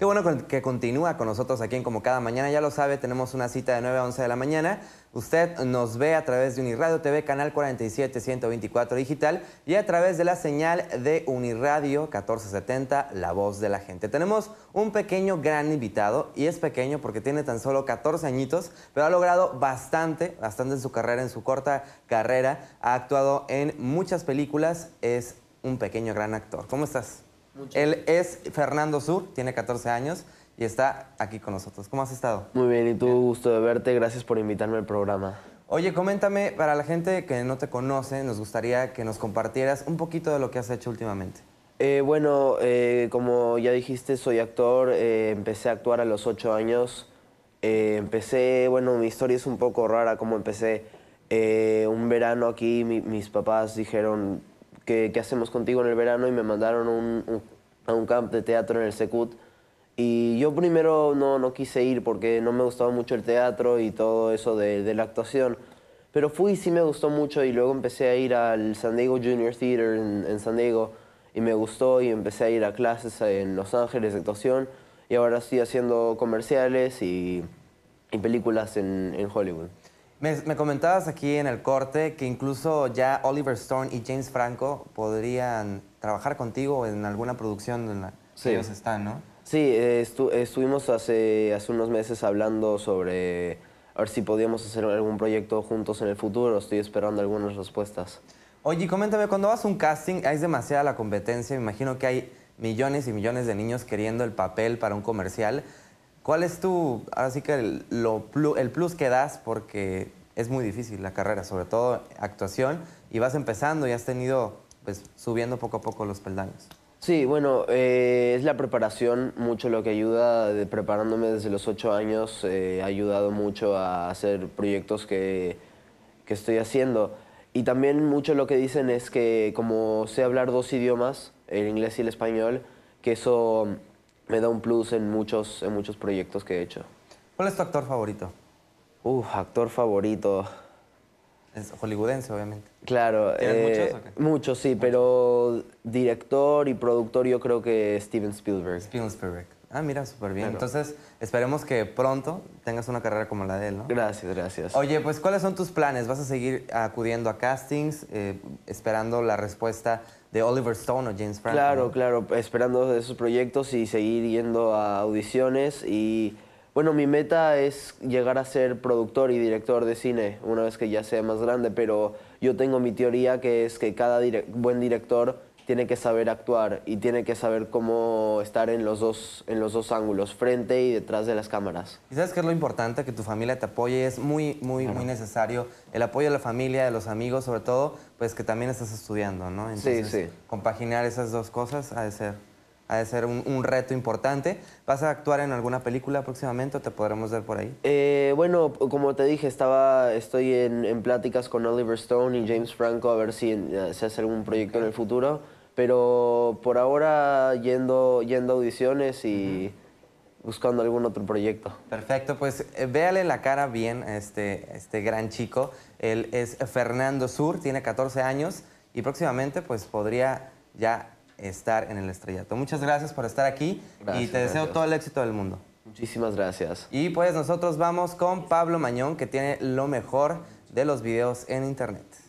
Qué bueno que continúa con nosotros aquí en Como Cada Mañana. Ya lo sabe, tenemos una cita de 9 a 11 de la mañana. Usted nos ve a través de Uniradio TV, canal 47, 124 digital y a través de la señal de Uniradio 1470, La Voz de la Gente. Tenemos un pequeño gran invitado y es pequeño porque tiene tan solo 14 añitos, pero ha logrado bastante, bastante en su carrera, en su corta carrera. Ha actuado en muchas películas, es un pequeño gran actor. ¿Cómo estás? Él es Fernando Sur, tiene 14 años y está aquí con nosotros. ¿Cómo has estado? Muy bien, y tú, gusto de verte. Gracias por invitarme al programa. Oye, coméntame, para la gente que no te conoce, nos gustaría que nos compartieras un poquito de lo que has hecho últimamente. Eh, bueno, eh, como ya dijiste, soy actor. Eh, empecé a actuar a los 8 años. empecé, bueno, mi historia es un poco rara, como empecé un verano aquí, mis papás dijeron, que, hacemos contigo en el verano? Y me mandaron a un camp de teatro en el Secut. Y yo primero no, no quise ir porque no me gustaba mucho el teatro y todo eso de, la actuación. Pero fui y sí me gustó mucho y luego empecé a ir al San Diego Junior Theater en, San Diego y me gustó y empecé a ir a clases en Los Ángeles de actuación y ahora estoy haciendo comerciales y, películas en Hollywood. Me, comentabas aquí en el corte que incluso ya Oliver Stone y James Franco podrían trabajar contigo en alguna producción en la que ellos están, ¿no? Sí, eh, estuvimos hace, unos meses hablando sobre a ver si podíamos hacer algún proyecto juntos en el futuro. Estoy esperando algunas respuestas. Oye, coméntame, cuando vas a un casting, hay demasiada la competencia. Me imagino que hay millones y millones de niños queriendo el papel para un comercial. ¿Cuál es tu, así que el, lo, el plus que das? Porque es muy difícil la carrera, sobre todo actuación, y vas empezando y has tenido, pues, subiendo poco a poco los peldaños. Sí, bueno, eh, es la preparación mucho lo que ayuda, de, preparándome desde los ocho años, eh, ha ayudado mucho a hacer proyectos que, que, estoy haciendo. Y también mucho lo que dicen es que como sé hablar dos idiomas, el inglés y el español, que eso me da un plus en muchos, en muchos proyectos que he hecho. ¿Cuál es tu actor favorito? Uf, actor favorito. Es hollywoodense, obviamente. Claro. Eh, muchos? muchos, sí, pero director y productor yo creo que Steven Spielberg. Steven Spielberg. Ah, mira, súper bien. Entonces, esperemos que pronto tengas una carrera como la de él, ¿no? Gracias, gracias. Oye, pues, ¿cuáles son tus planes? ¿Vas a seguir acudiendo a castings, eh, esperando la respuesta de Oliver Stone o James Franco? Claro, claro, esperando esos proyectos y seguir yendo a audiciones. Y, bueno, mi meta es llegar a ser productor y director de cine una vez que ya sea más grande, pero yo tengo mi teoría que es que cada buen director tiene que saber actuar y tiene que saber cómo estar en los dos, en los dos ángulos, frente y detrás de las cámaras. ¿Y sabes qué es lo importante? Que tu familia te apoye. Es muy, muy, muy necesario el apoyo de la familia, de los amigos, sobre todo, pues que también estás estudiando, ¿no? sí, sí. Compaginar esas dos cosas ha de ser, ha de ser un, reto importante. ¿Vas a actuar en alguna película próximamente o te podremos ver por ahí? Eh, bueno, como te dije, estaba, estoy en, en, pláticas con Oliver Stone y James Franco a ver si eh, se hace algún proyecto en el futuro pero por ahora yendo, yendo a audiciones y buscando algún otro proyecto. Perfecto, pues eh, véale la cara bien este, a este, gran chico. Él es Fernando Sur, tiene 14 años y próximamente pues podría ya estar en el estrellato. Muchas gracias por estar aquí y te deseo todo el éxito del mundo. Muchísimas gracias. Y pues nosotros vamos con Pablo Mañón, que tiene lo mejor de los videos en internet.